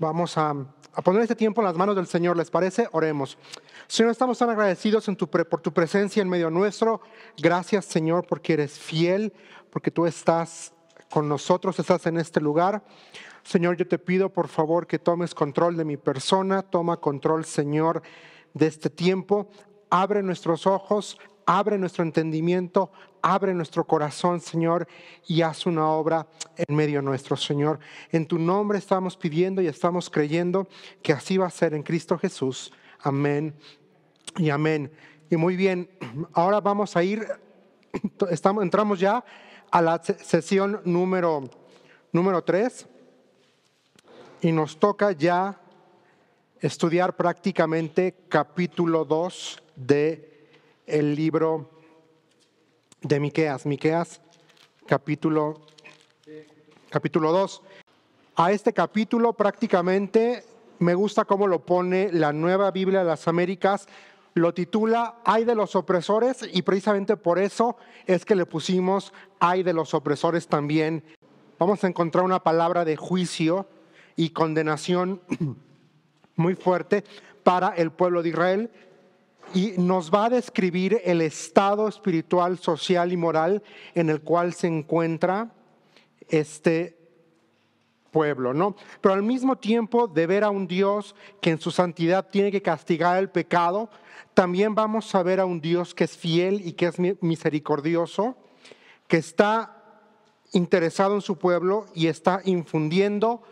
Vamos a, poner este tiempo en las manos del Señor, ¿les parece? Oremos. Señor, estamos tan agradecidos en tu, por tu presencia en medio nuestro. Gracias, Señor, porque eres fiel, porque tú estás con nosotros, estás en este lugar. Señor, yo te pido por favor que tomes control de mi persona, toma control, Señor, de este tiempo. Abre nuestros ojos, abre nuestro entendimiento, abre nuestro corazón, Señor, y haz una obra en medio nuestro, Señor. En tu nombre estamos pidiendo y estamos creyendo que así va a ser en Cristo Jesús. Amén y amén. Y muy bien, ahora vamos a ir, entramos ya a la sesión número, número 3 y nos toca ya estudiar prácticamente capítulo 2 de el libro de Miqueas, Miqueas capítulo capítulo 2. A este capítulo prácticamente me gusta cómo lo pone la Nueva Biblia de las Américas, lo titula Hay de los opresores y precisamente por eso es que le pusimos Hay de los opresores también. Vamos a encontrar una palabra de juicio y condenación muy fuerte para el pueblo de Israel y nos va a describir el estado espiritual, social y moral en el cual se encuentra este pueblo, ¿no? Pero al mismo tiempo de ver a un Dios que en su santidad tiene que castigar el pecado, también vamos a ver a un Dios que es fiel y que es misericordioso, que está interesado en su pueblo y está infundiendo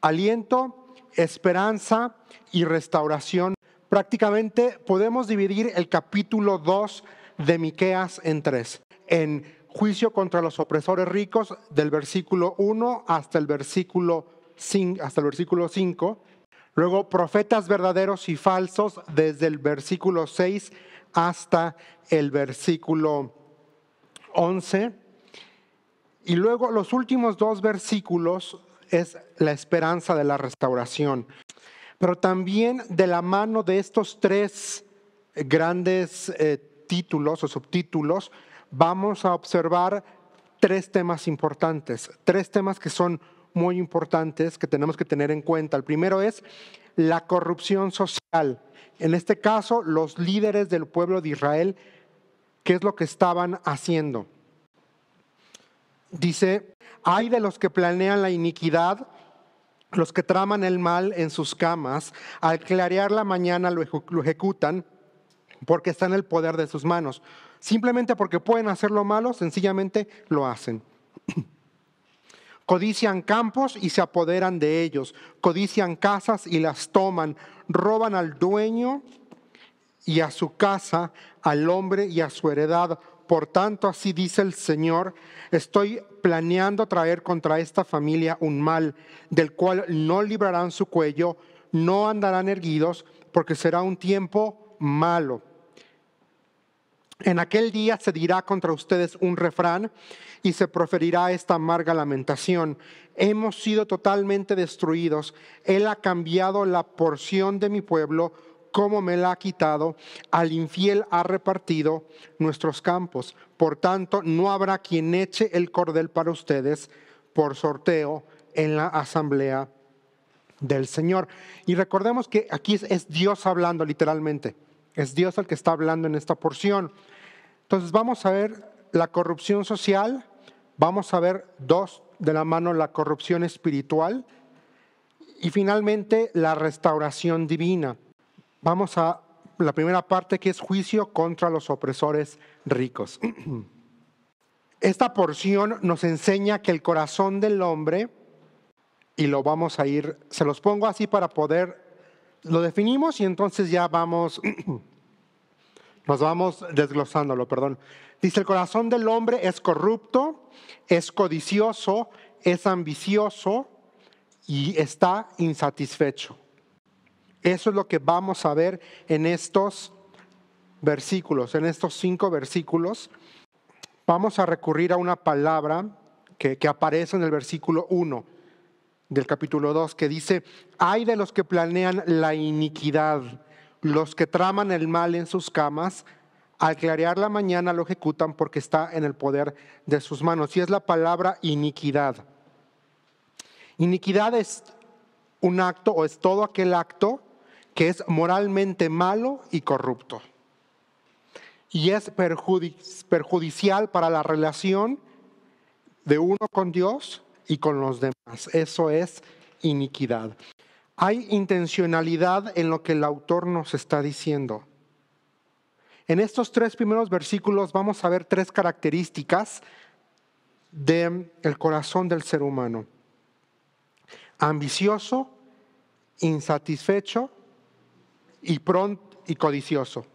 aliento, esperanza y restauración Prácticamente podemos dividir el capítulo 2 de Miqueas en tres, en juicio contra los opresores ricos del versículo 1 hasta el versículo 5, hasta el versículo 5 luego profetas verdaderos y falsos desde el versículo 6 hasta el versículo 11 y luego los últimos dos versículos es la esperanza de la restauración pero también de la mano de estos tres grandes eh, títulos o subtítulos, vamos a observar tres temas importantes, tres temas que son muy importantes que tenemos que tener en cuenta. El primero es la corrupción social. En este caso, los líderes del pueblo de Israel, ¿qué es lo que estaban haciendo? Dice, hay de los que planean la iniquidad los que traman el mal en sus camas, al clarear la mañana lo ejecutan porque está en el poder de sus manos. Simplemente porque pueden hacer lo malo, sencillamente lo hacen. Codician campos y se apoderan de ellos. Codician casas y las toman. Roban al dueño y a su casa, al hombre y a su heredad. Por tanto, así dice el Señor, estoy planeando traer contra esta familia un mal del cual no librarán su cuello, no andarán erguidos, porque será un tiempo malo. En aquel día se dirá contra ustedes un refrán y se proferirá esta amarga lamentación. Hemos sido totalmente destruidos. Él ha cambiado la porción de mi pueblo ¿Cómo me la ha quitado, al infiel ha repartido nuestros campos. Por tanto, no habrá quien eche el cordel para ustedes por sorteo en la asamblea del Señor. Y recordemos que aquí es Dios hablando literalmente. Es Dios el que está hablando en esta porción. Entonces vamos a ver la corrupción social, vamos a ver dos de la mano la corrupción espiritual y finalmente la restauración divina. Vamos a la primera parte que es juicio contra los opresores ricos. Esta porción nos enseña que el corazón del hombre, y lo vamos a ir, se los pongo así para poder, lo definimos y entonces ya vamos, nos vamos desglosándolo, perdón. Dice, el corazón del hombre es corrupto, es codicioso, es ambicioso y está insatisfecho. Eso es lo que vamos a ver en estos versículos, en estos cinco versículos. Vamos a recurrir a una palabra que, aparece en el versículo 1 del capítulo 2 que dice, hay de los que planean la iniquidad, los que traman el mal en sus camas, al clarear la mañana lo ejecutan porque está en el poder de sus manos. Y es la palabra iniquidad. Iniquidad es un acto o es todo aquel acto que es moralmente malo y corrupto. Y es perjudicial para la relación de uno con Dios y con los demás. Eso es iniquidad. Hay intencionalidad en lo que el autor nos está diciendo. En estos tres primeros versículos vamos a ver tres características del corazón del ser humano. Ambicioso, insatisfecho y, pronto, y codicioso,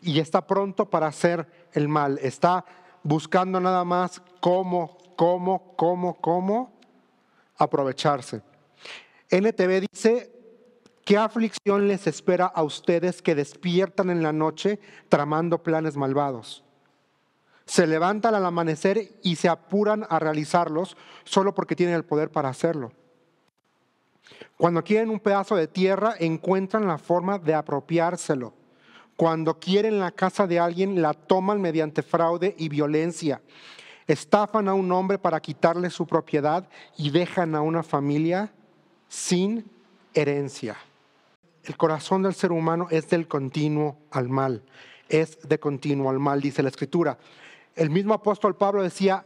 y está pronto para hacer el mal, está buscando nada más cómo, cómo, cómo, cómo aprovecharse. NTV dice, ¿qué aflicción les espera a ustedes que despiertan en la noche tramando planes malvados? Se levantan al amanecer y se apuran a realizarlos solo porque tienen el poder para hacerlo. Cuando quieren un pedazo de tierra, encuentran la forma de apropiárselo. Cuando quieren la casa de alguien, la toman mediante fraude y violencia. Estafan a un hombre para quitarle su propiedad y dejan a una familia sin herencia. El corazón del ser humano es del continuo al mal, es de continuo al mal, dice la escritura. El mismo apóstol Pablo decía,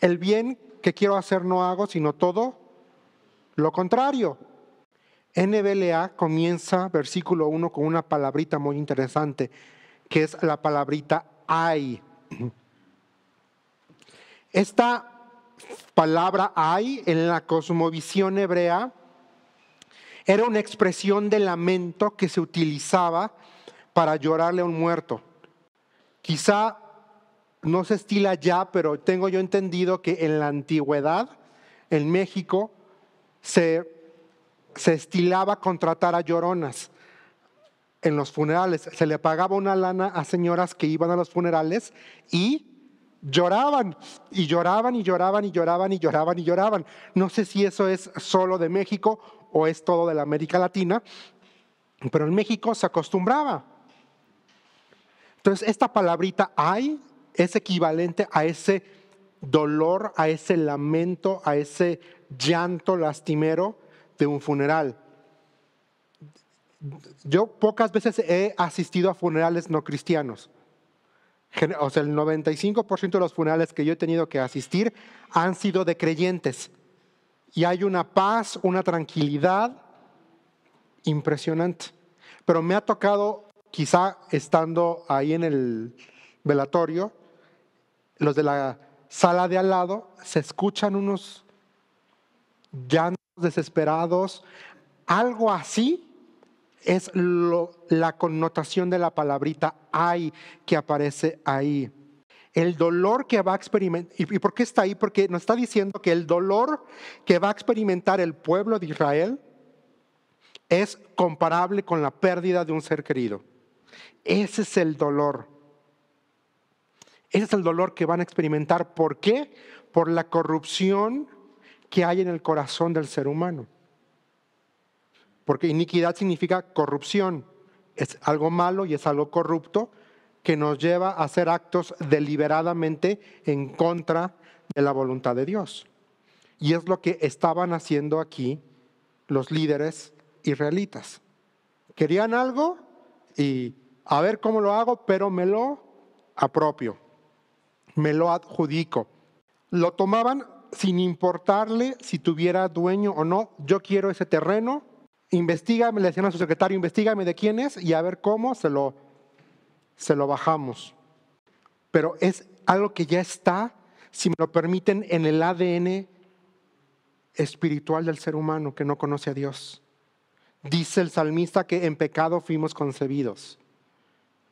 el bien que quiero hacer no hago, sino todo lo contrario, NBLA comienza versículo 1 con una palabrita muy interesante, que es la palabrita hay. Esta palabra hay en la cosmovisión hebrea era una expresión de lamento que se utilizaba para llorarle a un muerto. Quizá no se estila ya, pero tengo yo entendido que en la antigüedad, en México, se, se estilaba contratar a lloronas en los funerales. Se le pagaba una lana a señoras que iban a los funerales y lloraban y lloraban y lloraban y lloraban y lloraban y lloraban. No sé si eso es solo de México o es todo de la América Latina, pero en México se acostumbraba. Entonces, esta palabrita hay es equivalente a ese dolor, a ese lamento, a ese llanto lastimero de un funeral. Yo pocas veces he asistido a funerales no cristianos. O sea, el 95% de los funerales que yo he tenido que asistir han sido de creyentes. Y hay una paz, una tranquilidad impresionante. Pero me ha tocado, quizá estando ahí en el velatorio, los de la sala de al lado, se escuchan unos llantos desesperados, algo así es la connotación de la palabrita hay que aparece ahí. El dolor que va a experimentar, ¿y por qué está ahí? Porque nos está diciendo que el dolor que va a experimentar el pueblo de Israel es comparable con la pérdida de un ser querido. Ese es el dolor. Ese es el dolor que van a experimentar. ¿Por qué? Por la corrupción que hay en el corazón del ser humano. Porque iniquidad significa corrupción. Es algo malo y es algo corrupto que nos lleva a hacer actos deliberadamente en contra de la voluntad de Dios. Y es lo que estaban haciendo aquí los líderes israelitas. Querían algo y a ver cómo lo hago, pero me lo apropio me lo adjudico. Lo tomaban sin importarle si tuviera dueño o no. Yo quiero ese terreno, Investígame, le decían a su secretario, investigame de quién es y a ver cómo se lo, se lo bajamos. Pero es algo que ya está, si me lo permiten, en el ADN espiritual del ser humano que no conoce a Dios. Dice el salmista que en pecado fuimos concebidos.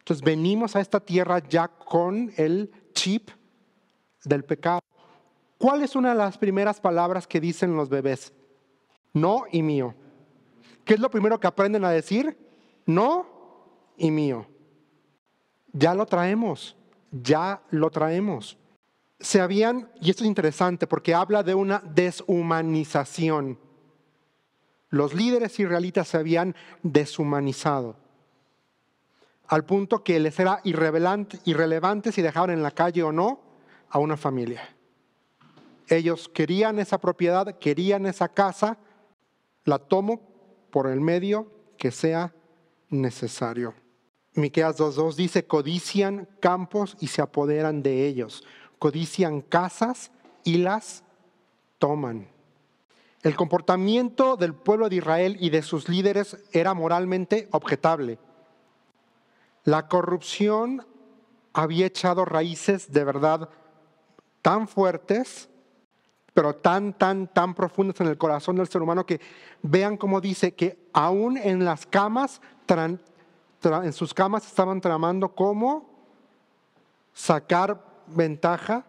Entonces venimos a esta tierra ya con el chip del pecado. ¿Cuál es una de las primeras palabras que dicen los bebés? No y mío. ¿Qué es lo primero que aprenden a decir? No y mío. Ya lo traemos, ya lo traemos. Se habían, y esto es interesante porque habla de una deshumanización. Los líderes israelitas se habían deshumanizado al punto que les era irrelevante si dejaban en la calle o no a una familia. Ellos querían esa propiedad, querían esa casa, la tomo por el medio que sea necesario. Miqueas 2:2 dice, codician campos y se apoderan de ellos, codician casas y las toman. El comportamiento del pueblo de Israel y de sus líderes era moralmente objetable la corrupción había echado raíces de verdad tan fuertes, pero tan, tan, tan profundas en el corazón del ser humano que vean cómo dice que aún en las camas, en sus camas estaban tramando cómo sacar ventaja,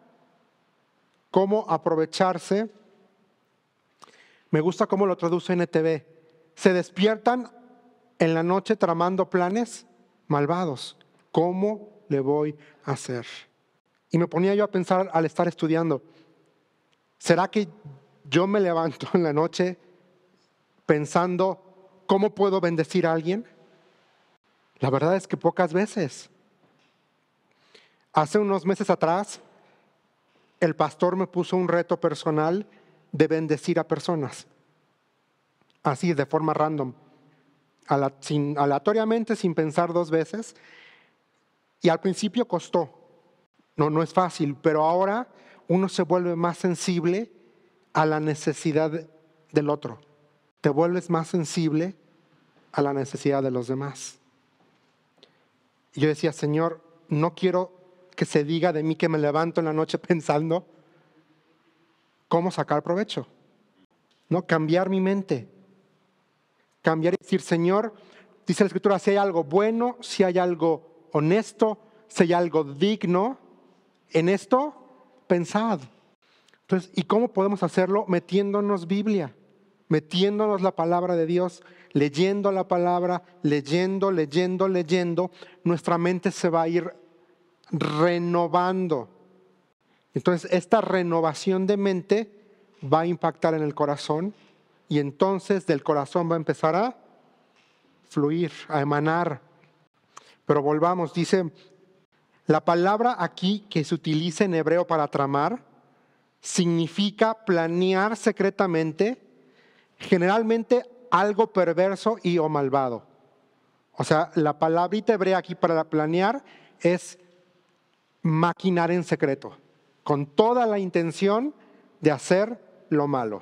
cómo aprovecharse. Me gusta cómo lo traduce NTV. Se despiertan en la noche tramando planes malvados. ¿Cómo le voy a hacer? Y me ponía yo a pensar al estar estudiando, ¿será que yo me levanto en la noche pensando cómo puedo bendecir a alguien? La verdad es que pocas veces. Hace unos meses atrás, el pastor me puso un reto personal de bendecir a personas, así de forma random aleatoriamente sin pensar dos veces. Y al principio costó, no, no es fácil, pero ahora uno se vuelve más sensible a la necesidad del otro. Te vuelves más sensible a la necesidad de los demás. yo decía, Señor, no quiero que se diga de mí que me levanto en la noche pensando cómo sacar provecho. No, cambiar mi mente, cambiar y decir, Señor, dice la Escritura, si hay algo bueno, si hay algo honesto, si hay algo digno, en esto pensad. Entonces, ¿y cómo podemos hacerlo? Metiéndonos Biblia, metiéndonos la palabra de Dios, leyendo la palabra, leyendo, leyendo, leyendo, nuestra mente se va a ir renovando. Entonces, esta renovación de mente va a impactar en el corazón, y entonces del corazón va a empezar a fluir, a emanar. Pero volvamos, dice, la palabra aquí que se utiliza en hebreo para tramar significa planear secretamente, generalmente algo perverso y o malvado. O sea, la palabrita hebrea aquí para planear es maquinar en secreto, con toda la intención de hacer lo malo.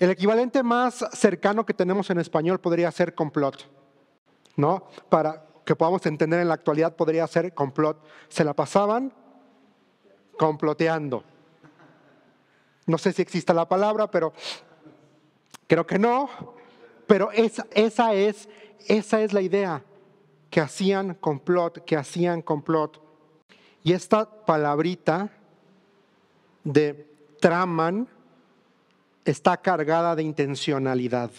El equivalente más cercano que tenemos en español podría ser complot, ¿no? Para que podamos entender en la actualidad podría ser complot. Se la pasaban comploteando. No sé si exista la palabra, pero creo que no. Pero esa, es, esa es la idea, que hacían complot, que hacían complot. Y esta palabrita de traman, está cargada de intencionalidad.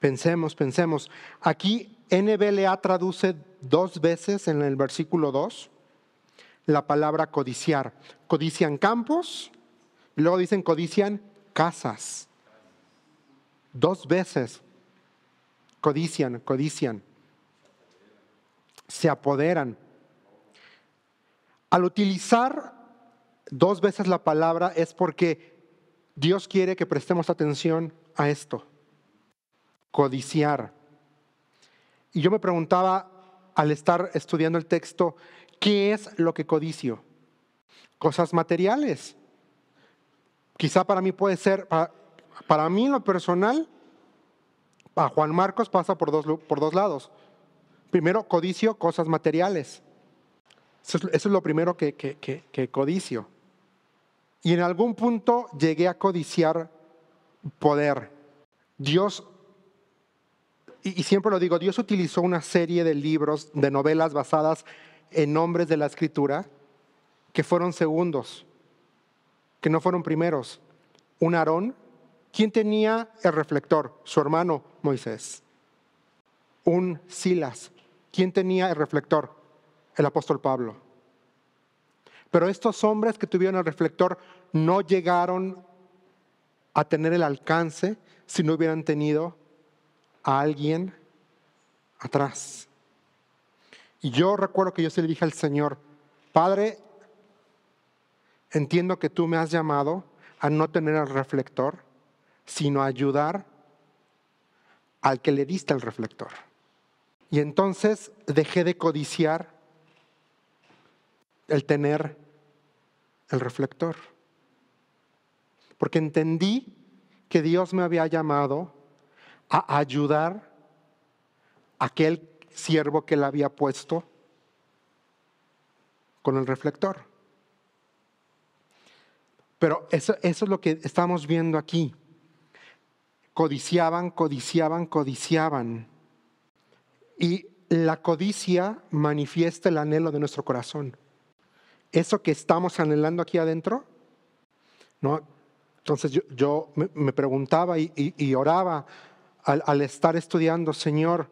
Pensemos, pensemos. Aquí NBLA traduce dos veces en el versículo 2 la palabra codiciar. Codician campos, y luego dicen codician casas. Dos veces. Codician, codician. Se apoderan. Al utilizar dos veces la palabra es porque Dios quiere que prestemos atención a esto, codiciar. Y yo me preguntaba al estar estudiando el texto, ¿qué es lo que codicio? Cosas materiales. Quizá para mí puede ser, para, mí lo personal, a Juan Marcos pasa por dos, por dos lados. Primero, codicio cosas materiales. Eso es, lo primero que, que codicio. Y en algún punto llegué a codiciar poder. Dios, y, siempre lo digo, Dios utilizó una serie de libros, de novelas basadas en nombres de la escritura, que fueron segundos, que no fueron primeros. Un Aarón, ¿quién tenía el reflector? Su hermano Moisés. Un Silas, ¿quién tenía el reflector? El apóstol Pablo pero estos hombres que tuvieron el reflector no llegaron a tener el alcance si no hubieran tenido a alguien atrás. Y yo recuerdo que yo se le dije al Señor, Padre, entiendo que tú me has llamado a no tener el reflector, sino a ayudar al que le diste el reflector. Y entonces dejé de codiciar el tener el reflector. Porque entendí que Dios me había llamado a ayudar a aquel siervo que le había puesto con el reflector. Pero eso, eso es lo que estamos viendo aquí. Codiciaban, codiciaban, codiciaban. Y la codicia manifiesta el anhelo de nuestro corazón eso que estamos anhelando aquí adentro? ¿No? Entonces yo, me, preguntaba y, oraba al, estar estudiando, Señor,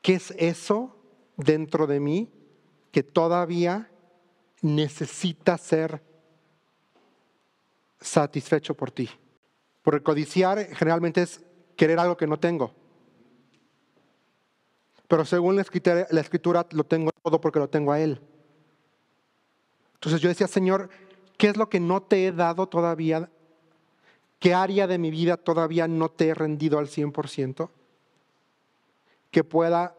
¿qué es eso dentro de mí que todavía necesita ser satisfecho por ti? Porque codiciar generalmente es querer algo que no tengo. Pero según la escritura lo tengo todo porque lo tengo a Él. Entonces yo decía, Señor, ¿qué es lo que no te he dado todavía? ¿Qué área de mi vida todavía no te he rendido al 100%? Que pueda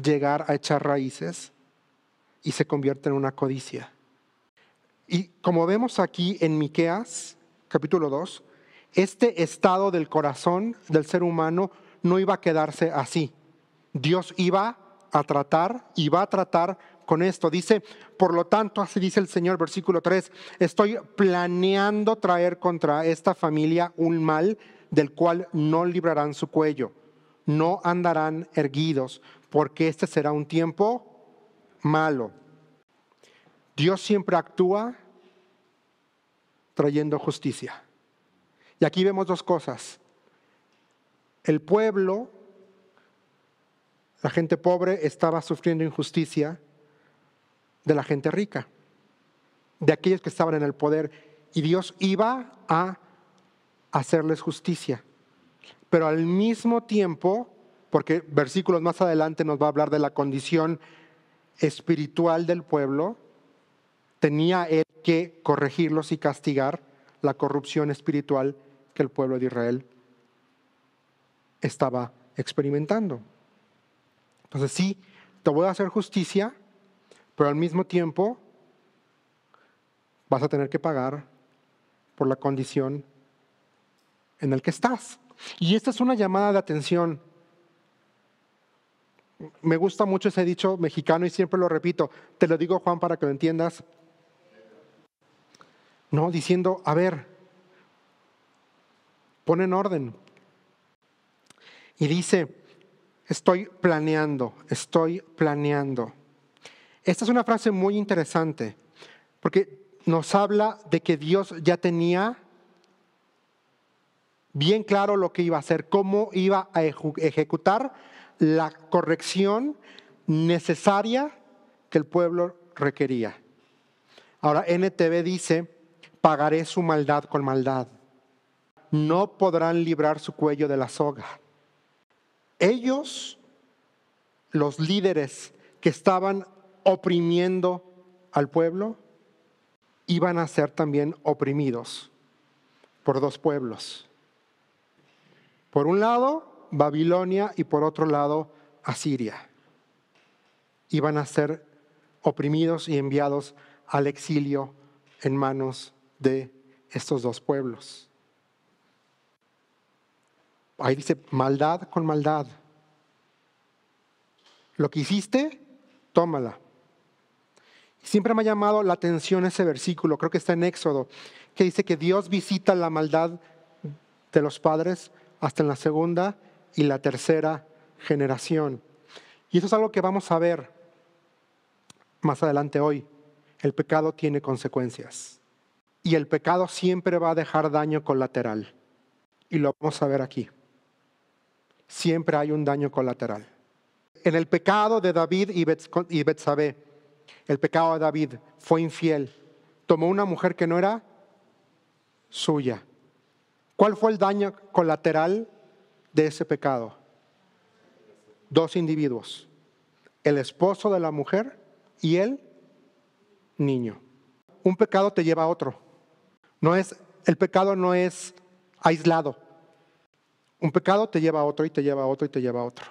llegar a echar raíces y se convierte en una codicia. Y como vemos aquí en Miqueas, capítulo 2, este estado del corazón del ser humano no iba a quedarse así. Dios iba a tratar y va a tratar con esto. Dice, por lo tanto, así dice el Señor, versículo 3, estoy planeando traer contra esta familia un mal del cual no librarán su cuello, no andarán erguidos, porque este será un tiempo malo. Dios siempre actúa trayendo justicia. Y aquí vemos dos cosas. El pueblo, la gente pobre, estaba sufriendo injusticia de la gente rica, de aquellos que estaban en el poder, y Dios iba a hacerles justicia. Pero al mismo tiempo, porque versículos más adelante nos va a hablar de la condición espiritual del pueblo, tenía él que corregirlos y castigar la corrupción espiritual que el pueblo de Israel estaba experimentando. Entonces sí, te voy a hacer justicia, pero al mismo tiempo vas a tener que pagar por la condición en la que estás. Y esta es una llamada de atención. Me gusta mucho ese dicho mexicano y siempre lo repito. Te lo digo, Juan, para que lo entiendas. No, diciendo, a ver, pon en orden. Y dice, estoy planeando, estoy planeando. Esta es una frase muy interesante, porque nos habla de que Dios ya tenía bien claro lo que iba a hacer, cómo iba a ejecutar la corrección necesaria que el pueblo requería. Ahora, NTV dice, pagaré su maldad con maldad. No podrán librar su cuello de la soga. Ellos, los líderes que estaban oprimiendo al pueblo, iban a ser también oprimidos por dos pueblos. Por un lado, Babilonia y por otro lado, Asiria. Iban a ser oprimidos y enviados al exilio en manos de estos dos pueblos. Ahí dice maldad con maldad. Lo que hiciste, tómala. Siempre me ha llamado la atención ese versículo, creo que está en Éxodo, que dice que Dios visita la maldad de los padres hasta en la segunda y la tercera generación. Y eso es algo que vamos a ver más adelante hoy. El pecado tiene consecuencias. Y el pecado siempre va a dejar daño colateral. Y lo vamos a ver aquí. Siempre hay un daño colateral. En el pecado de David y Betsabé, el pecado de David, fue infiel, tomó una mujer que no era suya. ¿Cuál fue el daño colateral de ese pecado? Dos individuos, el esposo de la mujer y el niño. Un pecado te lleva a otro. No es el pecado no es aislado. Un pecado te lleva a otro y te lleva a otro y te lleva a otro.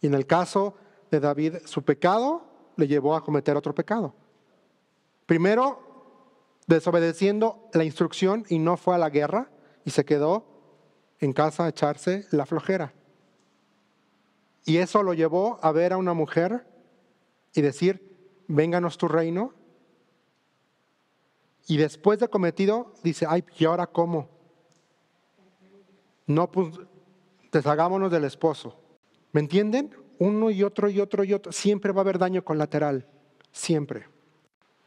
Y en el caso de David, su pecado le llevó a cometer otro pecado. Primero, desobedeciendo la instrucción y no fue a la guerra y se quedó en casa a echarse la flojera. Y eso lo llevó a ver a una mujer y decir, vénganos tu reino. Y después de cometido, dice, ay, ¿y ahora cómo? No, pues, deshagámonos del esposo. ¿Me entienden? uno y otro y otro y otro, siempre va a haber daño colateral, siempre.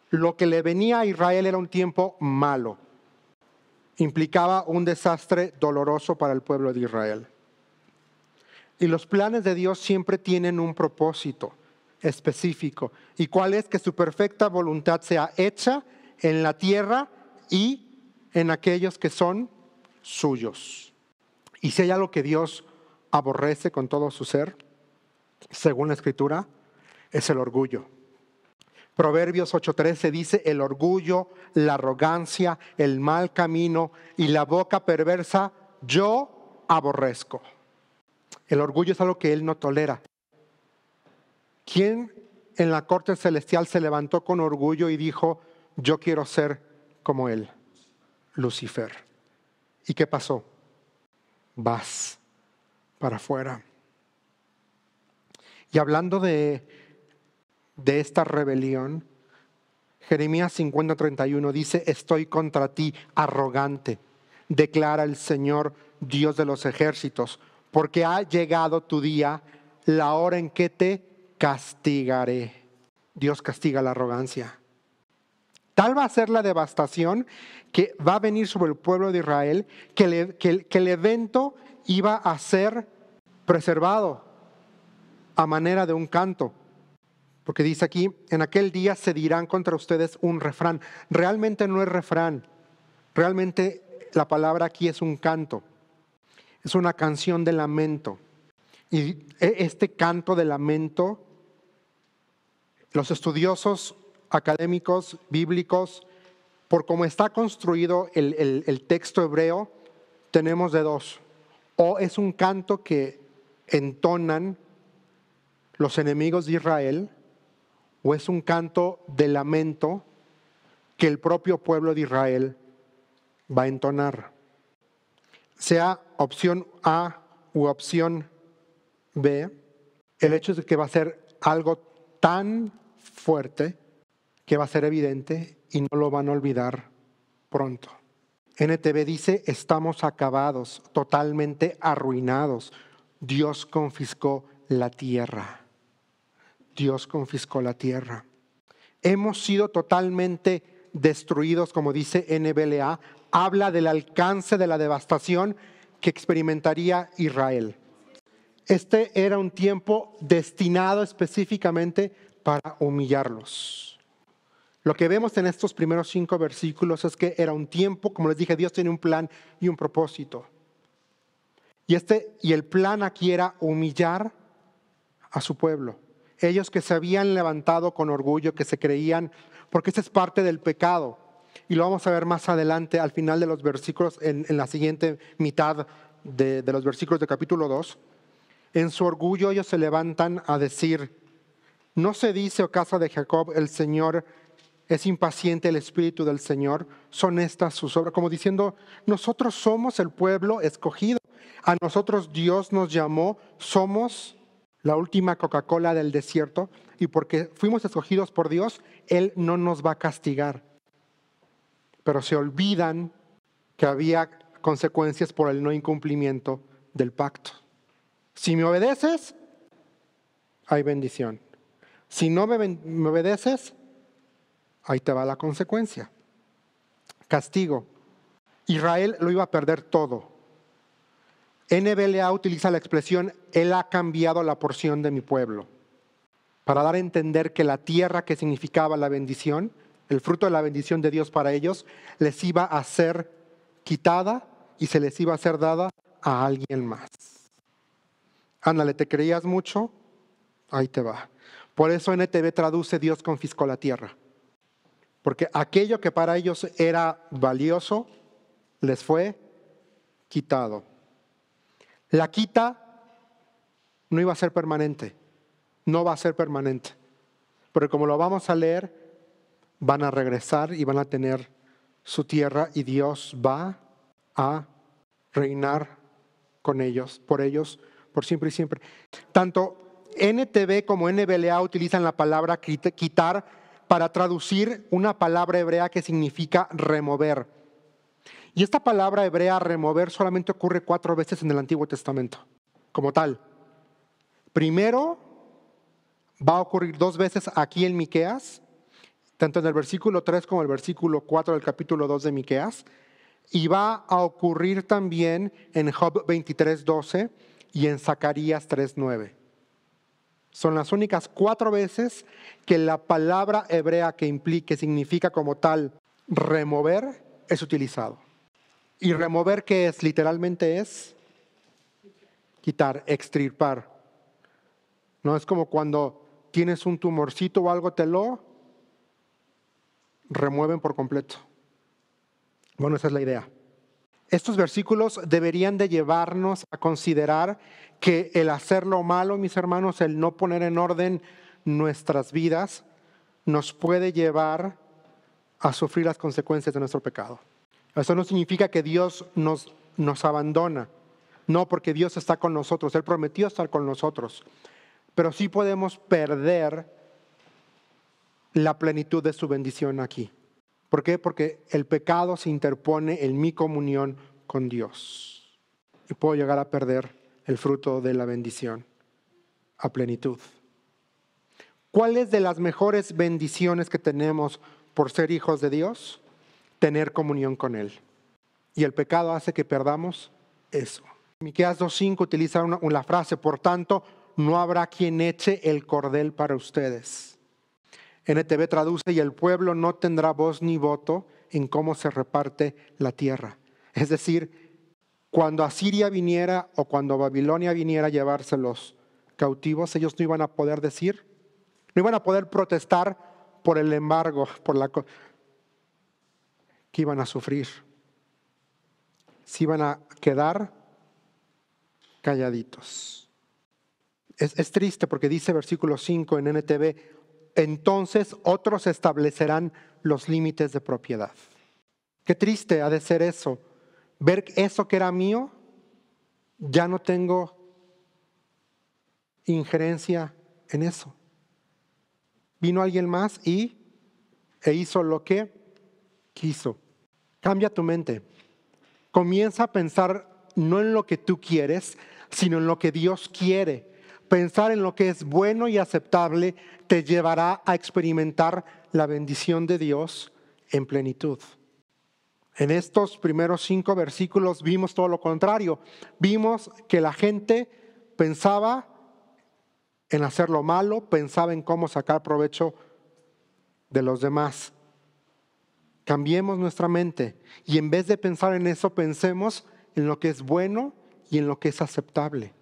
Lo que le venía a Israel era un tiempo malo, implicaba un desastre doloroso para el pueblo de Israel. Y los planes de Dios siempre tienen un propósito específico, y cuál es que su perfecta voluntad sea hecha en la tierra y en aquellos que son suyos. Y si hay algo que Dios aborrece con todo su ser, según la escritura, es el orgullo. Proverbios 8:13 dice, el orgullo, la arrogancia, el mal camino y la boca perversa, yo aborrezco. El orgullo es algo que él no tolera. ¿Quién en la corte celestial se levantó con orgullo y dijo, yo quiero ser como él, Lucifer? ¿Y qué pasó? Vas para afuera. Y hablando de, de esta rebelión, Jeremías 50:31 dice, estoy contra ti, arrogante, declara el Señor, Dios de los ejércitos, porque ha llegado tu día, la hora en que te castigaré. Dios castiga la arrogancia. Tal va a ser la devastación que va a venir sobre el pueblo de Israel, que el evento iba a ser preservado, a manera de un canto. Porque dice aquí, en aquel día se dirán contra ustedes un refrán. Realmente no es refrán, realmente la palabra aquí es un canto, es una canción de lamento. Y e, este canto de lamento, los estudiosos académicos, bíblicos, por cómo está construido el, el, texto hebreo, tenemos de dos. O es un canto que entonan los enemigos de Israel o es un canto de lamento que el propio pueblo de Israel va a entonar. Sea opción A u opción B, el hecho es que va a ser algo tan fuerte que va a ser evidente y no lo van a olvidar pronto. NTV dice, estamos acabados, totalmente arruinados. Dios confiscó la tierra. Dios confiscó la tierra. Hemos sido totalmente destruidos, como dice NBLA, habla del alcance de la devastación que experimentaría Israel. Este era un tiempo destinado específicamente para humillarlos. Lo que vemos en estos primeros cinco versículos es que era un tiempo, como les dije, Dios tiene un plan y un propósito. Y, este, y el plan aquí era humillar a su pueblo ellos que se habían levantado con orgullo, que se creían, porque esa es parte del pecado. Y lo vamos a ver más adelante, al final de los versículos, en, la siguiente mitad de, los versículos de capítulo 2. En su orgullo ellos se levantan a decir, ¿no se dice, o oh casa de Jacob, el Señor es impaciente el espíritu del Señor, son estas sus obras, como diciendo, nosotros somos el pueblo escogido, a nosotros Dios nos llamó, somos la última Coca-Cola del desierto y porque fuimos escogidos por Dios, Él no nos va a castigar. Pero se olvidan que había consecuencias por el no incumplimiento del pacto. Si me obedeces, hay bendición. Si no me, obedeces, ahí te va la consecuencia. Castigo. Israel lo iba a perder todo NBLA utiliza la expresión, Él ha cambiado la porción de mi pueblo, para dar a entender que la tierra que significaba la bendición, el fruto de la bendición de Dios para ellos, les iba a ser quitada y se les iba a ser dada a alguien más. Ándale, ¿te creías mucho? Ahí te va. Por eso NTV traduce Dios confiscó la tierra. Porque aquello que para ellos era valioso les fue quitado. La quita no iba a ser permanente, no va a ser permanente. Pero como lo vamos a leer, van a regresar y van a tener su tierra y Dios va a reinar con ellos, por ellos, por siempre y siempre. Tanto NTV como NBLA utilizan la palabra quitar para traducir una palabra hebrea que significa remover. Y esta palabra hebrea remover solamente ocurre cuatro veces en el Antiguo Testamento, como tal. Primero va a ocurrir dos veces aquí en Miqueas, tanto en el versículo 3 como el versículo 4 del capítulo 2 de Miqueas, y va a ocurrir también en Job 12 y en Zacarías 3:9. Son las únicas cuatro veces que la palabra hebrea que implique, significa como tal remover, es utilizado. ¿Y remover qué es? Literalmente es quitar, extirpar. No es como cuando tienes un tumorcito o algo, te lo remueven por completo. Bueno, esa es la idea. Estos versículos deberían de llevarnos a considerar que el hacer lo malo, mis hermanos, el no poner en orden nuestras vidas, nos puede llevar a sufrir las consecuencias de nuestro pecado. Eso no significa que Dios nos, abandona. No, porque Dios está con nosotros. Él prometió estar con nosotros. Pero sí podemos perder la plenitud de su bendición aquí. ¿Por qué? Porque el pecado se interpone en mi comunión con Dios. Y puedo llegar a perder el fruto de la bendición a plenitud. ¿Cuáles de las mejores bendiciones que tenemos por ser hijos de Dios? tener comunión con Él. Y el pecado hace que perdamos eso. Miqueas 2.5 utiliza una, frase, por tanto, no habrá quien eche el cordel para ustedes. NTV traduce, y el pueblo no tendrá voz ni voto en cómo se reparte la tierra. Es decir, cuando Asiria viniera o cuando Babilonia viniera a llevárselos cautivos, ellos no iban a poder decir, no iban a poder protestar por el embargo, por la, iban a sufrir, si iban a quedar calladitos. Es, triste porque dice versículo 5 en NTV, entonces otros establecerán los límites de propiedad. Qué triste ha de ser eso, ver eso que era mío, ya no tengo injerencia en eso. Vino alguien más y e hizo lo que quiso. Cambia tu mente. Comienza a pensar no en lo que tú quieres, sino en lo que Dios quiere. Pensar en lo que es bueno y aceptable te llevará a experimentar la bendición de Dios en plenitud. En estos primeros cinco versículos vimos todo lo contrario. Vimos que la gente pensaba en hacer lo malo, pensaba en cómo sacar provecho de los demás. Cambiemos nuestra mente y en vez de pensar en eso, pensemos en lo que es bueno y en lo que es aceptable.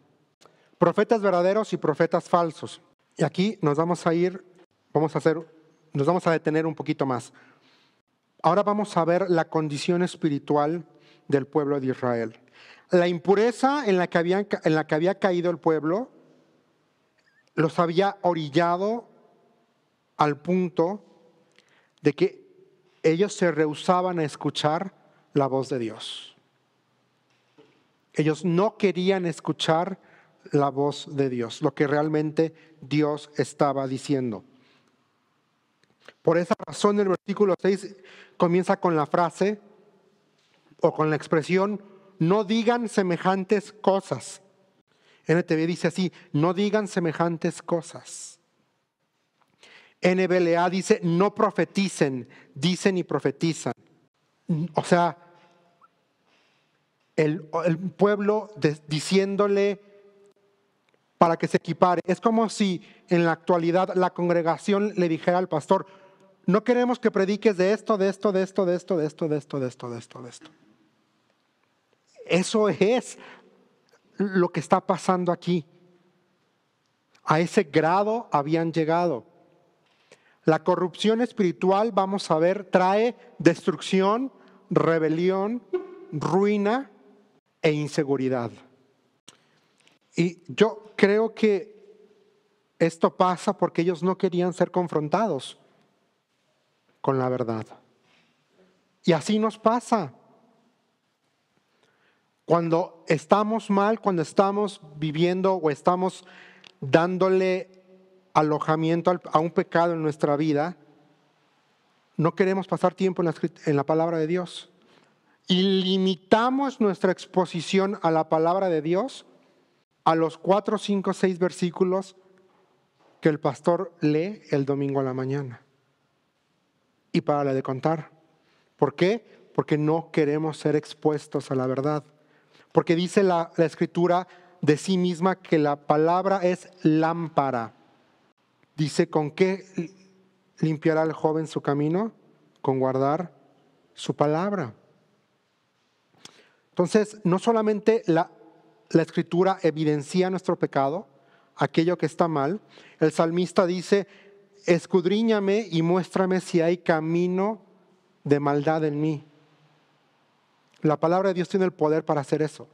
Profetas verdaderos y profetas falsos. Y aquí nos vamos a ir, vamos a hacer, nos vamos a detener un poquito más. Ahora vamos a ver la condición espiritual del pueblo de Israel. La impureza en la que, habían, en la que había caído el pueblo los había orillado al punto de que ellos se rehusaban a escuchar la voz de Dios. Ellos no querían escuchar la voz de Dios, lo que realmente Dios estaba diciendo. Por esa razón el versículo 6 comienza con la frase o con la expresión, no digan semejantes cosas. NTV dice así, no digan semejantes cosas. NBLA dice, no profeticen, dicen y profetizan. O sea, el, pueblo diciéndole para que se equipare. Es como si en la actualidad la congregación le dijera al pastor, no queremos que prediques de esto, de esto, de esto, de esto, de esto, de esto, de esto, de esto, de esto. Eso es lo que está pasando aquí. A ese grado habían llegado. La corrupción espiritual, vamos a ver, trae destrucción, rebelión, ruina e inseguridad. Y yo creo que esto pasa porque ellos no querían ser confrontados con la verdad. Y así nos pasa. Cuando estamos mal, cuando estamos viviendo o estamos dándole alojamiento a un pecado en nuestra vida, no queremos pasar tiempo en la, en la palabra de Dios. Y limitamos nuestra exposición a la palabra de Dios a los cuatro, cinco, seis versículos que el pastor lee el domingo a la mañana. Y para la de contar. ¿Por qué? Porque no queremos ser expuestos a la verdad. Porque dice la, la escritura de sí misma que la palabra es lámpara Dice, ¿con qué limpiará el joven su camino? Con guardar su palabra. Entonces, no solamente la, la escritura evidencia nuestro pecado, aquello que está mal, el salmista dice, escudriñame y muéstrame si hay camino de maldad en mí. La palabra de Dios tiene el poder para hacer eso.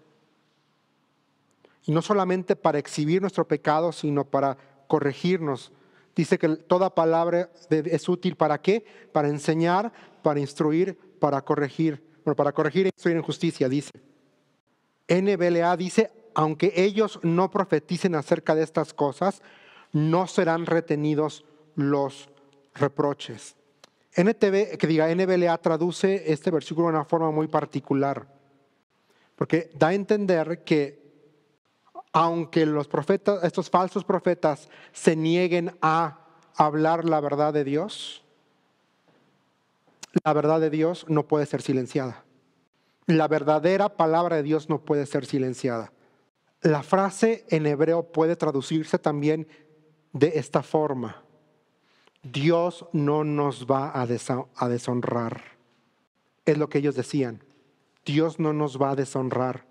Y no solamente para exhibir nuestro pecado, sino para corregirnos, dice que toda palabra es útil para qué? Para enseñar, para instruir, para corregir. Bueno, para corregir e instruir en justicia, dice. NBLA dice, aunque ellos no profeticen acerca de estas cosas, no serán retenidos los reproches. NTV, que diga NBLA traduce este versículo de una forma muy particular, porque da a entender que aunque los profetas, estos falsos profetas, se nieguen a hablar la verdad de Dios, la verdad de Dios no puede ser silenciada. La verdadera palabra de Dios no puede ser silenciada. La frase en hebreo puede traducirse también de esta forma. Dios no nos va a, deshonrar. Es lo que ellos decían. Dios no nos va a deshonrar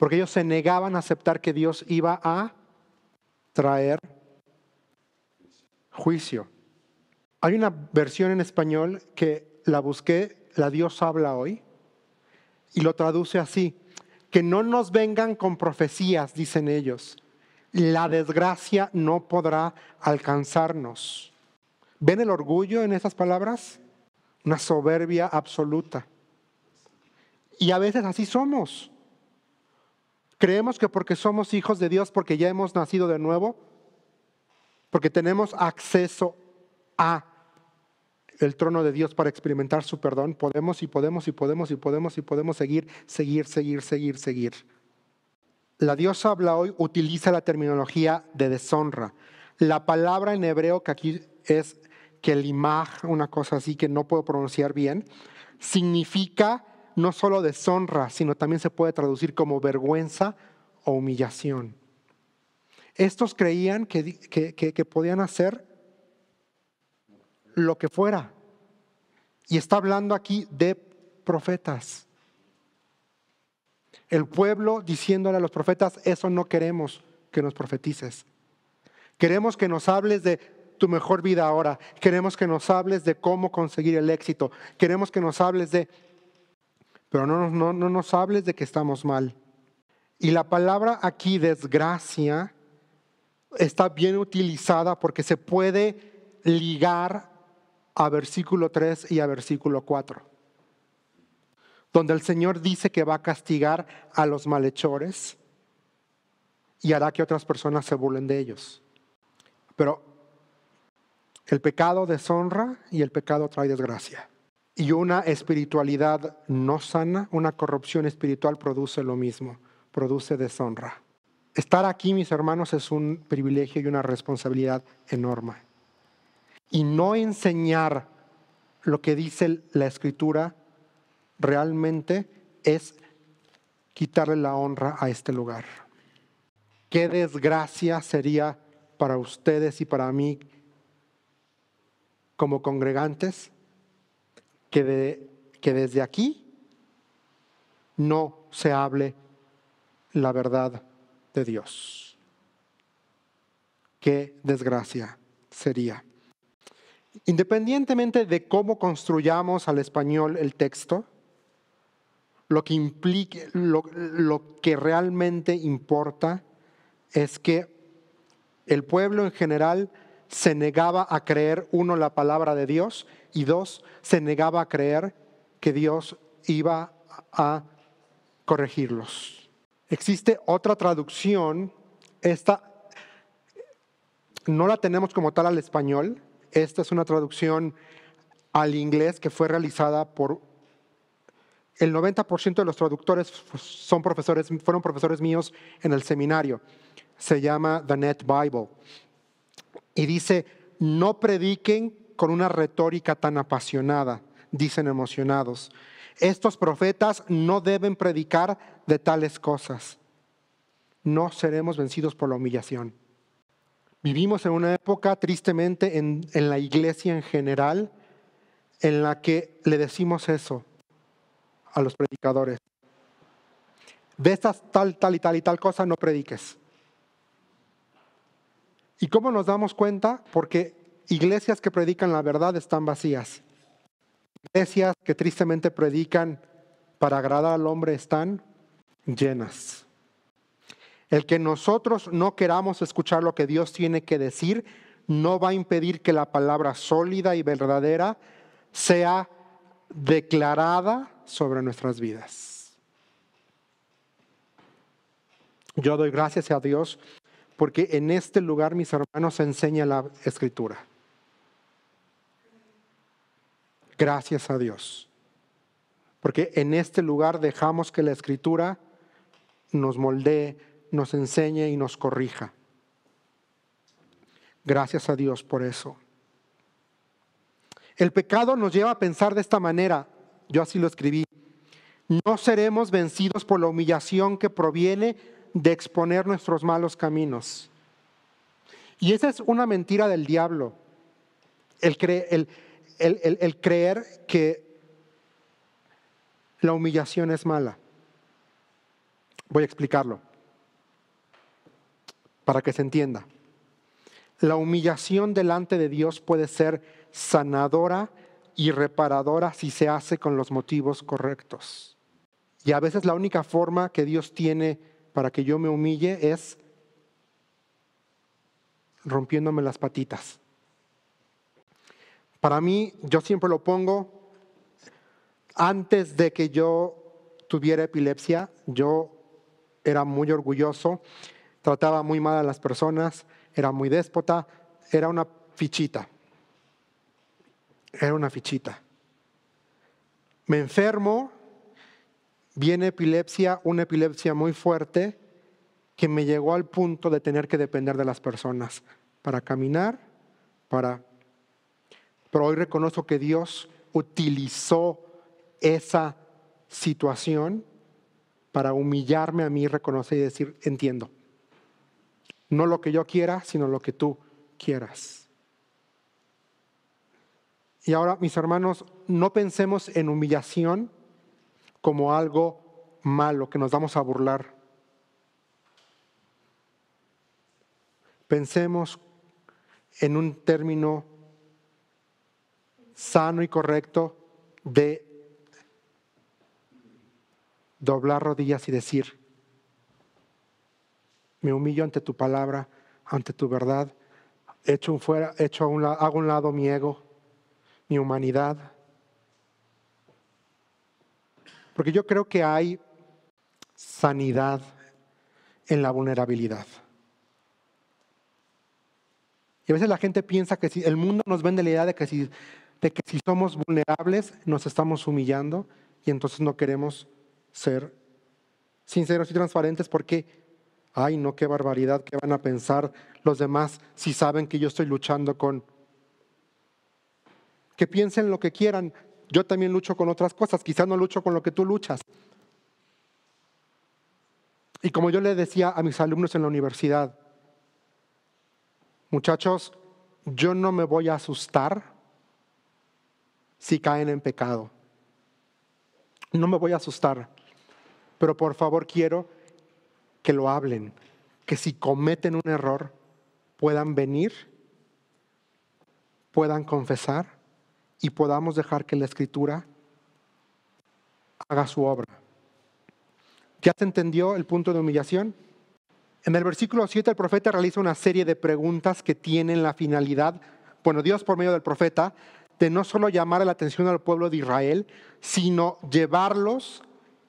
porque ellos se negaban a aceptar que Dios iba a traer juicio. Hay una versión en español que la busqué, la Dios habla hoy, y lo traduce así, que no nos vengan con profecías, dicen ellos, la desgracia no podrá alcanzarnos. ¿Ven el orgullo en esas palabras? Una soberbia absoluta. Y a veces así somos. Creemos que porque somos hijos de Dios, porque ya hemos nacido de nuevo, porque tenemos acceso a el trono de Dios para experimentar su perdón, podemos y podemos y podemos y podemos y podemos seguir, seguir, seguir, seguir, seguir. La diosa habla hoy utiliza la terminología de deshonra. La palabra en hebreo que aquí es kelimah, una cosa así que no puedo pronunciar bien, significa no solo deshonra, sino también se puede traducir como vergüenza o humillación. Estos creían que, que, que podían hacer lo que fuera. Y está hablando aquí de profetas. El pueblo diciéndole a los profetas, eso no queremos que nos profetices. Queremos que nos hables de tu mejor vida ahora. Queremos que nos hables de cómo conseguir el éxito. Queremos que nos hables de pero no, no, no nos hables de que estamos mal. Y la palabra aquí, desgracia, está bien utilizada porque se puede ligar a versículo 3 y a versículo 4, donde el Señor dice que va a castigar a los malhechores y hará que otras personas se burlen de ellos. Pero el pecado deshonra y el pecado trae desgracia. Y una espiritualidad no sana, una corrupción espiritual produce lo mismo, produce deshonra. Estar aquí, mis hermanos, es un privilegio y una responsabilidad enorme. Y no enseñar lo que dice la escritura realmente es quitarle la honra a este lugar. Qué desgracia sería para ustedes y para mí como congregantes que, que desde aquí no se hable la verdad de Dios. Qué desgracia sería. Independientemente de cómo construyamos al español el texto, lo que, implique, lo que realmente importa es que el pueblo en general se negaba a creer, uno, la palabra de Dios y dos, se negaba a creer que Dios iba a corregirlos. Existe otra traducción, esta no la tenemos como tal al español, esta es una traducción al inglés que fue realizada por el 90% de los traductores pues, son profesores, fueron profesores míos en el seminario. Se llama The Net Bible. Y dice, no prediquen con una retórica tan apasionada, dicen emocionados. Estos profetas no deben predicar de tales cosas. No seremos vencidos por la humillación. Vivimos en una época, tristemente, en, la iglesia en general, en la que le decimos eso a los predicadores. De estas tal, tal y tal y tal cosa no prediques. ¿Y cómo nos damos cuenta? Porque iglesias que predican la verdad están vacías. Iglesias que tristemente predican para agradar al hombre están llenas. El que nosotros no queramos escuchar lo que Dios tiene que decir no va a impedir que la palabra sólida y verdadera sea declarada sobre nuestras vidas. Yo doy gracias a Dios porque en este lugar, mis hermanos, enseña la escritura. Gracias a Dios, porque en este lugar dejamos que la escritura nos moldee, nos enseñe y nos corrija. Gracias a Dios por eso. El pecado nos lleva a pensar de esta manera, yo así lo escribí, no seremos vencidos por la humillación que proviene de exponer nuestros malos caminos. Y esa es una mentira del diablo, el, creer que la humillación es mala. Voy a explicarlo para que se entienda. La humillación delante de Dios puede ser sanadora y reparadora si se hace con los motivos correctos. Y a veces la única forma que Dios tiene para que yo me humille es rompiéndome las patitas. Para mí, yo siempre lo pongo, antes de que yo tuviera epilepsia, yo era muy orgulloso, trataba muy mal a las personas, era muy déspota, era una fichita. Era una fichita. Me enfermo viene epilepsia, una epilepsia muy fuerte, que me llegó al punto de tener que depender de las personas para caminar, para... Pero hoy reconozco que Dios utilizó esa situación para humillarme a mí, reconocer y decir, entiendo. No lo que yo quiera, sino lo que tú quieras. Y ahora, mis hermanos, no pensemos en humillación como algo malo, que nos vamos a burlar. Pensemos en un término sano y correcto de doblar rodillas y decir, me humillo ante tu palabra, ante tu verdad, echo un fuera, echo hago un lado mi ego, mi humanidad, porque yo creo que hay sanidad en la vulnerabilidad. Y a veces la gente piensa que si el mundo nos vende la idea de que si, de si somos vulnerables nos estamos humillando y entonces no queremos ser sinceros y transparentes porque, ay, no, qué barbaridad, que van a pensar los demás si saben que yo estoy luchando con... Que piensen lo que quieran, yo también lucho con otras cosas, quizás no lucho con lo que tú luchas. Y como yo le decía a mis alumnos en la universidad, muchachos, yo no me voy a asustar si caen en pecado. No me voy a asustar, pero por favor quiero que lo hablen, que si cometen un error puedan venir, puedan confesar y podamos dejar que la escritura haga su obra. ¿Ya se entendió el punto de humillación? En el versículo 7 el profeta realiza una serie de preguntas que tienen la finalidad, bueno, Dios por medio del profeta, de no solo llamar la atención al pueblo de Israel, sino llevarlos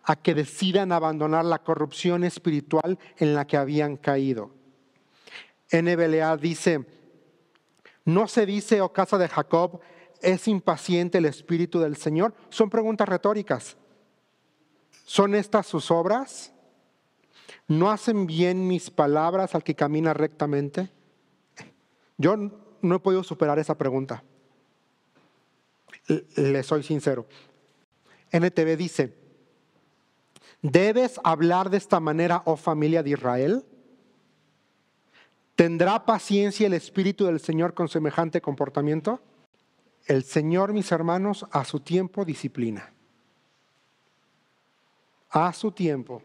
a que decidan abandonar la corrupción espiritual en la que habían caído. NBLA dice, no se dice, oh casa de Jacob, ¿Es impaciente el Espíritu del Señor? Son preguntas retóricas. ¿Son estas sus obras? ¿No hacen bien mis palabras al que camina rectamente? Yo no he podido superar esa pregunta. Le soy sincero. NTV dice, ¿debes hablar de esta manera, oh familia de Israel? ¿Tendrá paciencia el Espíritu del Señor con semejante comportamiento? El Señor, mis hermanos, a su tiempo disciplina. A su tiempo.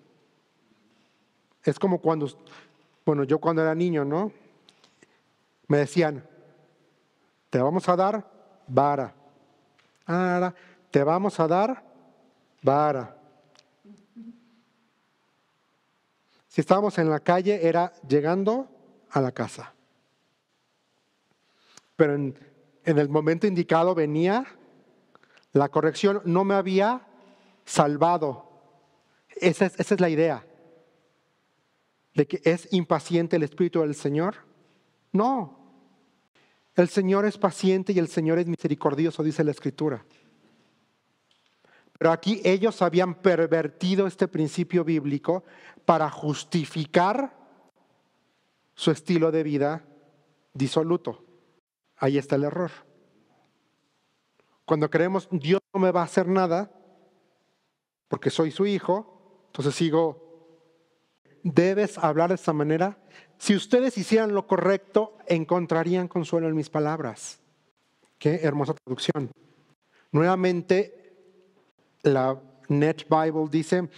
Es como cuando, bueno, yo cuando era niño, ¿no? Me decían, te vamos a dar vara. te vamos a dar vara. Si estábamos en la calle era llegando a la casa. Pero en en el momento indicado venía la corrección, no me había salvado. Esa es, la idea. ¿De que es impaciente el Espíritu del Señor? No. El Señor es paciente y el Señor es misericordioso, dice la Escritura. Pero aquí ellos habían pervertido este principio bíblico para justificar su estilo de vida disoluto. Ahí está el error. Cuando creemos, Dios no me va a hacer nada, porque soy su hijo, entonces sigo, debes hablar de esta manera. Si ustedes hicieran lo correcto, encontrarían consuelo en mis palabras. Qué hermosa traducción. Nuevamente, la Net Bible dice,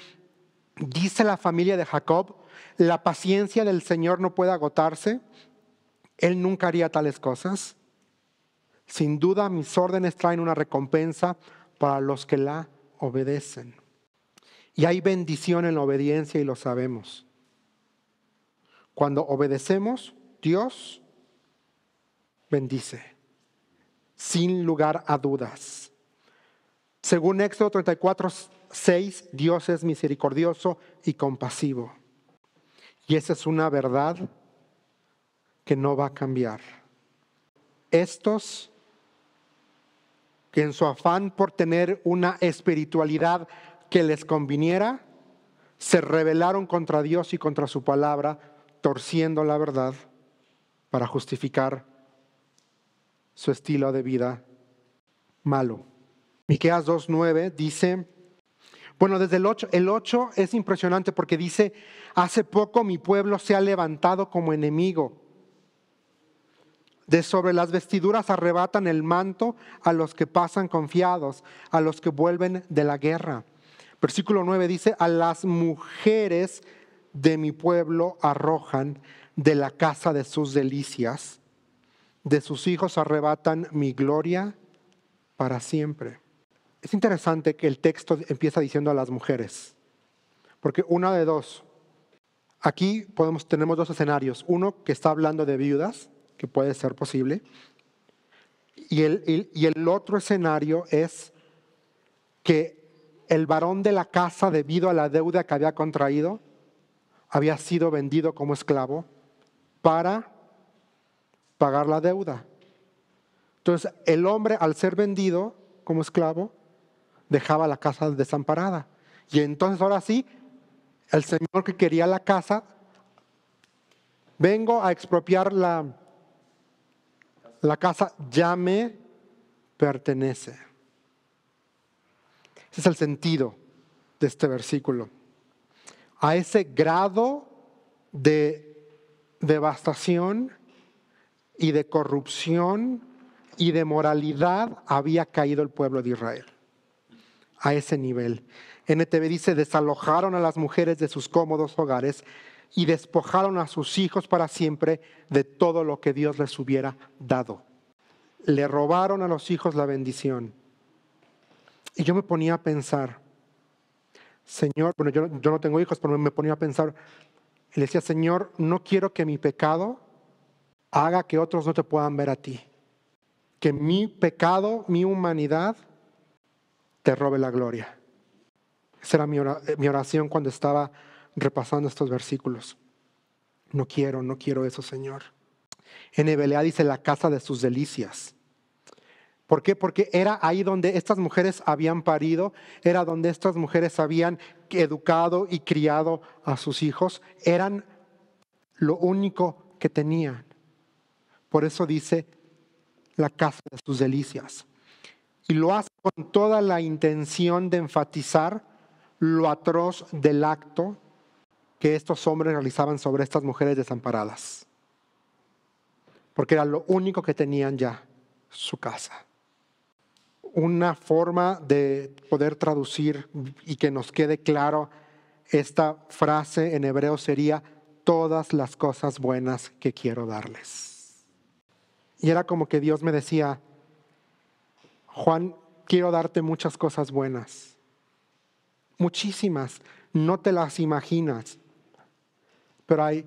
dice la familia de Jacob, la paciencia del Señor no puede agotarse, Él nunca haría tales cosas. Sin duda mis órdenes traen una recompensa para los que la obedecen. Y hay bendición en la obediencia y lo sabemos. Cuando obedecemos, Dios bendice, sin lugar a dudas. Según Éxodo 34, 6, Dios es misericordioso y compasivo. Y esa es una verdad que no va a cambiar. Estos que en su afán por tener una espiritualidad que les conviniera, se rebelaron contra Dios y contra su palabra, torciendo la verdad para justificar su estilo de vida malo. Miqueas 2:9 dice, bueno, desde el 8, el 8 es impresionante porque dice, hace poco mi pueblo se ha levantado como enemigo de sobre las vestiduras arrebatan el manto a los que pasan confiados, a los que vuelven de la guerra. Versículo 9 dice, a las mujeres de mi pueblo arrojan de la casa de sus delicias, de sus hijos arrebatan mi gloria para siempre. Es interesante que el texto empieza diciendo a las mujeres, porque una de dos, aquí podemos, tenemos dos escenarios, uno que está hablando de viudas, que puede ser posible. Y el, y el otro escenario es que el varón de la casa, debido a la deuda que había contraído, había sido vendido como esclavo para pagar la deuda. Entonces, el hombre, al ser vendido como esclavo, dejaba la casa desamparada. Y entonces, ahora sí, el señor que quería la casa, vengo a expropiar la, la casa ya me pertenece. Ese es el sentido de este versículo. A ese grado de devastación y de corrupción y de moralidad había caído el pueblo de Israel. A ese nivel. NTV dice, desalojaron a las mujeres de sus cómodos hogares y despojaron a sus hijos para siempre de todo lo que Dios les hubiera dado. Le robaron a los hijos la bendición. Y yo me ponía a pensar, Señor, bueno, yo, no tengo hijos, pero me ponía a pensar, le decía, Señor, no quiero que mi pecado haga que otros no te puedan ver a ti. Que mi pecado, mi humanidad, te robe la gloria. Esa era mi oración cuando estaba repasando estos versículos. No quiero, no quiero eso, Señor. En Ebelea dice la casa de sus delicias. ¿Por qué? Porque era ahí donde estas mujeres habían parido, era donde estas mujeres habían educado y criado a sus hijos, eran lo único que tenían. Por eso dice la casa de sus delicias. Y lo hace con toda la intención de enfatizar lo atroz del acto que estos hombres realizaban sobre estas mujeres desamparadas. Porque era lo único que tenían ya, su casa. Una forma de poder traducir y que nos quede claro esta frase en hebreo sería todas las cosas buenas que quiero darles. Y era como que Dios me decía, Juan, quiero darte muchas cosas buenas, muchísimas, no te las imaginas pero hay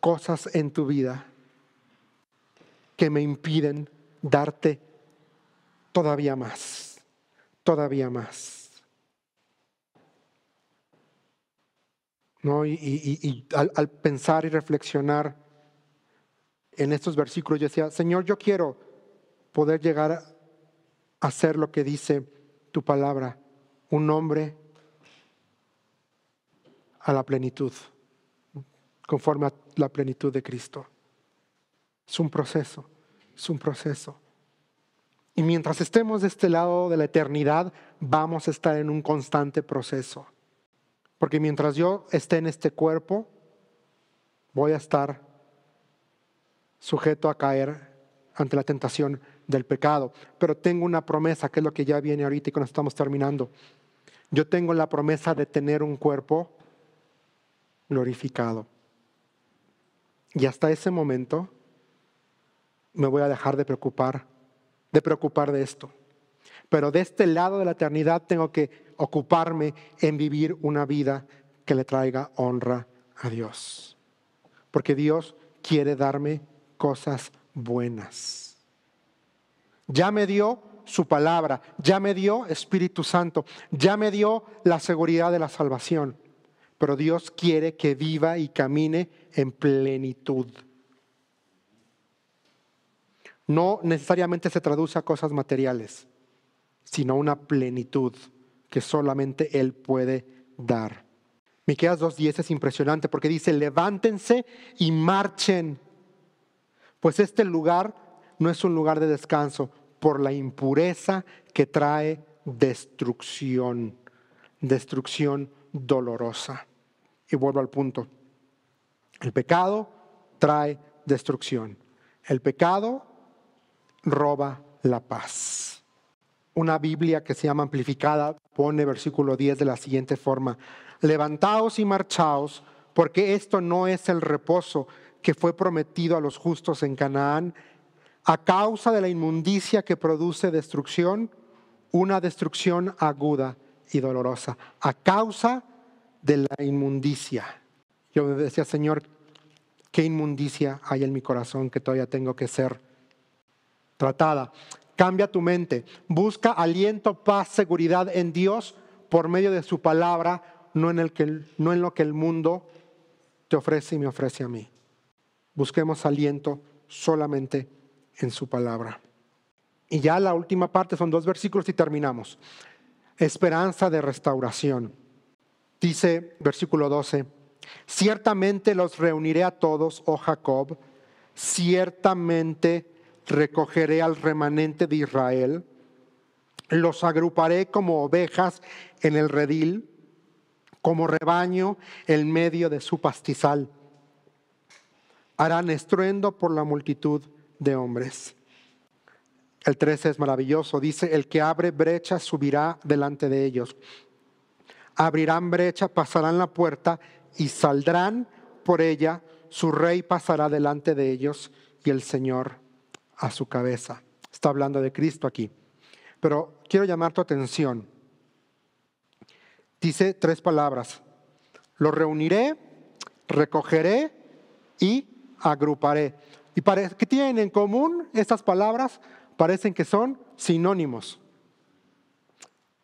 cosas en tu vida que me impiden darte todavía más, todavía más. Y, al, pensar y reflexionar en estos versículos, yo decía, Señor, yo quiero poder llegar a hacer lo que dice tu palabra, un hombre a la plenitud conforme a la plenitud de Cristo. Es un proceso, es un proceso. Y mientras estemos de este lado de la eternidad, vamos a estar en un constante proceso. Porque mientras yo esté en este cuerpo, voy a estar sujeto a caer ante la tentación del pecado. Pero tengo una promesa, que es lo que ya viene ahorita y que estamos terminando. Yo tengo la promesa de tener un cuerpo glorificado. Y hasta ese momento me voy a dejar de preocupar, de preocupar de esto. Pero de este lado de la eternidad tengo que ocuparme en vivir una vida que le traiga honra a Dios. Porque Dios quiere darme cosas buenas. Ya me dio su palabra, ya me dio Espíritu Santo, ya me dio la seguridad de la salvación pero Dios quiere que viva y camine en plenitud. No necesariamente se traduce a cosas materiales, sino una plenitud que solamente Él puede dar. Miqueas 2.10 es impresionante porque dice, levántense y marchen, pues este lugar no es un lugar de descanso por la impureza que trae destrucción, destrucción dolorosa. Y vuelvo al punto. El pecado trae destrucción. El pecado roba la paz. Una Biblia que se llama amplificada pone versículo 10 de la siguiente forma. Levantaos y marchaos, porque esto no es el reposo que fue prometido a los justos en Canaán, a causa de la inmundicia que produce destrucción, una destrucción aguda y dolorosa, a causa de la inmundicia. Yo decía, Señor, qué inmundicia hay en mi corazón que todavía tengo que ser tratada. Cambia tu mente, busca aliento, paz, seguridad en Dios por medio de su palabra, no en, no en lo que el mundo te ofrece y me ofrece a mí. Busquemos aliento solamente en su palabra. Y ya la última parte son dos versículos y terminamos. Esperanza de restauración. Dice versículo 12, ciertamente los reuniré a todos, oh Jacob, ciertamente recogeré al remanente de Israel, los agruparé como ovejas en el redil, como rebaño en medio de su pastizal. Harán estruendo por la multitud de hombres. El 13 es maravilloso, dice, el que abre brecha subirá delante de ellos Abrirán brecha, pasarán la puerta y saldrán por ella. Su rey pasará delante de ellos y el Señor a su cabeza. Está hablando de Cristo aquí. Pero quiero llamar tu atención. Dice tres palabras. Lo reuniré, recogeré y agruparé. ¿Y qué tienen en común estas palabras? Parecen que son sinónimos.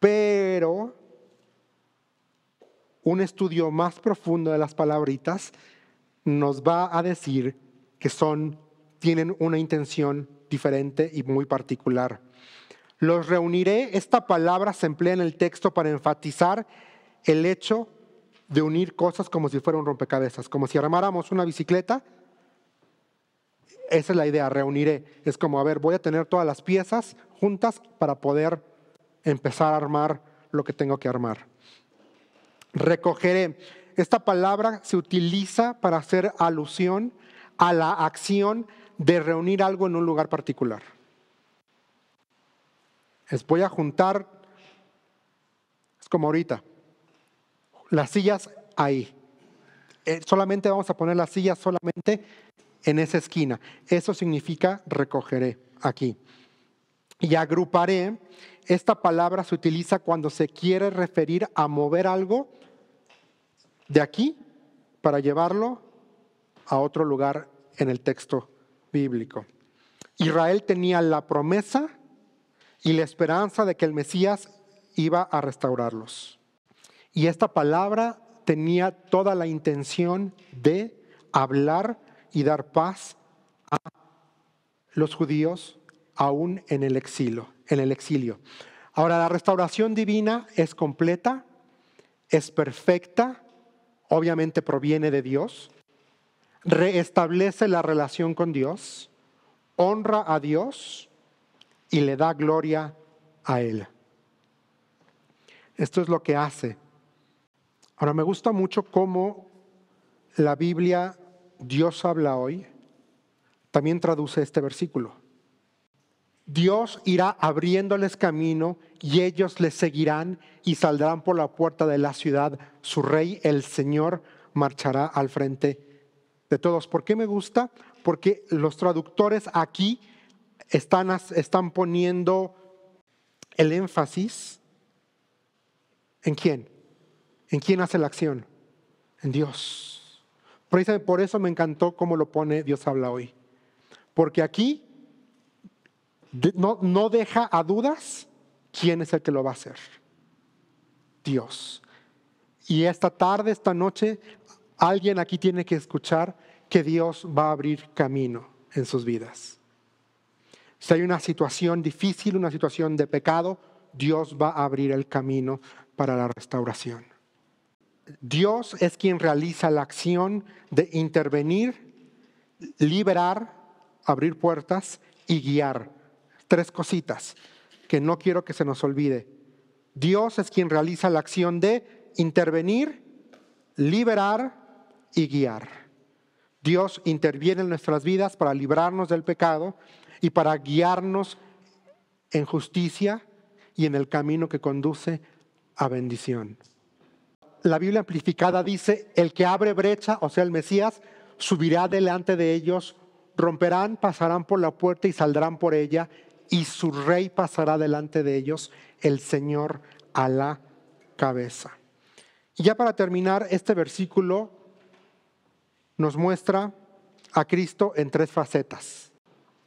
Pero un estudio más profundo de las palabritas nos va a decir que son, tienen una intención diferente y muy particular. Los reuniré, esta palabra se emplea en el texto para enfatizar el hecho de unir cosas como si fuera un rompecabezas, como si armáramos una bicicleta. Esa es la idea, reuniré. Es como, a ver, voy a tener todas las piezas juntas para poder empezar a armar lo que tengo que armar recogeré. Esta palabra se utiliza para hacer alusión a la acción de reunir algo en un lugar particular. Les voy a juntar, es como ahorita, las sillas ahí. Eh, solamente vamos a poner las sillas solamente en esa esquina. Eso significa recogeré aquí y agruparé, esta palabra se utiliza cuando se quiere referir a mover algo de aquí para llevarlo a otro lugar en el texto bíblico. Israel tenía la promesa y la esperanza de que el Mesías iba a restaurarlos. Y esta palabra tenía toda la intención de hablar y dar paz a los judíos aún en el exilio, en el exilio. Ahora la restauración divina es completa, es perfecta, obviamente proviene de Dios, reestablece la relación con Dios, honra a Dios y le da gloria a Él. Esto es lo que hace. Ahora me gusta mucho cómo la Biblia Dios habla hoy también traduce este versículo. Dios irá abriéndoles camino y ellos les seguirán y saldrán por la puerta de la ciudad. Su rey, el Señor, marchará al frente de todos. ¿Por qué me gusta? Porque los traductores aquí están, están poniendo el énfasis en quién. ¿En quién hace la acción? En Dios. Por eso me encantó cómo lo pone Dios habla hoy. Porque aquí no, deja a dudas quién es el que lo va a hacer. Dios. Y esta tarde, esta noche, alguien aquí tiene que escuchar que Dios va a abrir camino en sus vidas. Si hay una situación difícil, una situación de pecado, Dios va a abrir el camino para la restauración. Dios es quien realiza la acción de intervenir, liberar, abrir puertas y guiar tres cositas que no quiero que se nos olvide. Dios es quien realiza la acción de intervenir, liberar y guiar. Dios interviene en nuestras vidas para librarnos del pecado y para guiarnos en justicia y en el camino que conduce a bendición. La Biblia amplificada dice, el que abre brecha, o sea, el Mesías, subirá delante de ellos, romperán, pasarán por la puerta y saldrán por ella y su rey pasará delante de ellos, el Señor a la cabeza. Y ya para terminar, este versículo nos muestra a Cristo en tres facetas.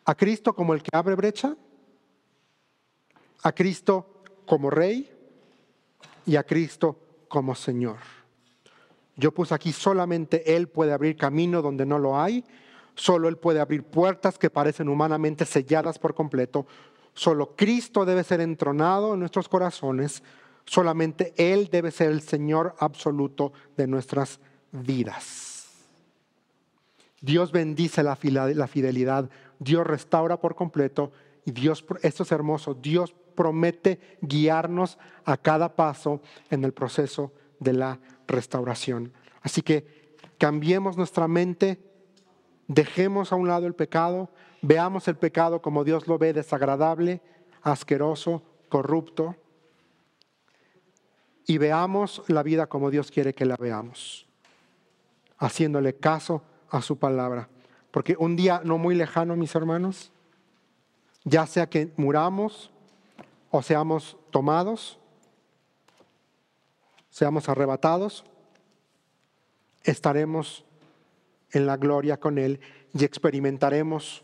A Cristo como el que abre brecha, a Cristo como rey y a Cristo como Señor. Yo puse aquí solamente Él puede abrir camino donde no lo hay, Solo Él puede abrir puertas que parecen humanamente selladas por completo. Solo Cristo debe ser entronado en nuestros corazones. Solamente Él debe ser el Señor absoluto de nuestras vidas. Dios bendice la fidelidad, Dios restaura por completo y Dios, esto es hermoso, Dios promete guiarnos a cada paso en el proceso de la restauración. Así que cambiemos nuestra mente Dejemos a un lado el pecado, veamos el pecado como Dios lo ve, desagradable, asqueroso, corrupto, y veamos la vida como Dios quiere que la veamos, haciéndole caso a su palabra. Porque un día no muy lejano, mis hermanos, ya sea que muramos o seamos tomados, seamos arrebatados, estaremos en la gloria con Él y experimentaremos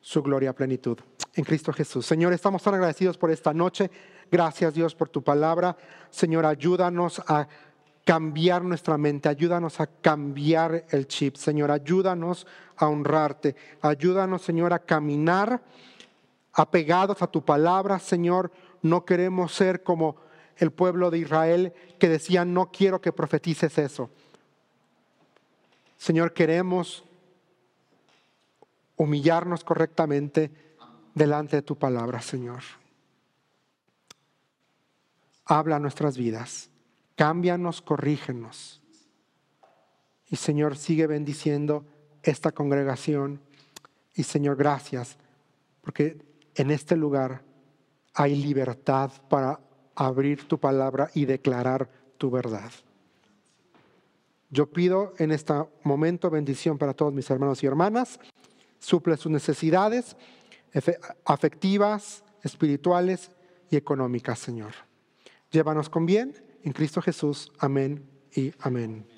su gloria plenitud en Cristo Jesús. Señor, estamos tan agradecidos por esta noche. Gracias Dios por tu palabra. Señor, ayúdanos a cambiar nuestra mente, ayúdanos a cambiar el chip. Señor, ayúdanos a honrarte. Ayúdanos, Señor, a caminar apegados a tu palabra. Señor, no queremos ser como el pueblo de Israel que decía, no quiero que profetices eso. Señor, queremos humillarnos correctamente delante de tu palabra, Señor. Habla nuestras vidas, cámbianos, corrígenos. Y Señor, sigue bendiciendo esta congregación. Y Señor, gracias, porque en este lugar hay libertad para abrir tu palabra y declarar tu verdad. Yo pido en este momento bendición para todos mis hermanos y hermanas. Suple sus necesidades afectivas, espirituales y económicas, Señor. Llévanos con bien en Cristo Jesús. Amén y amén.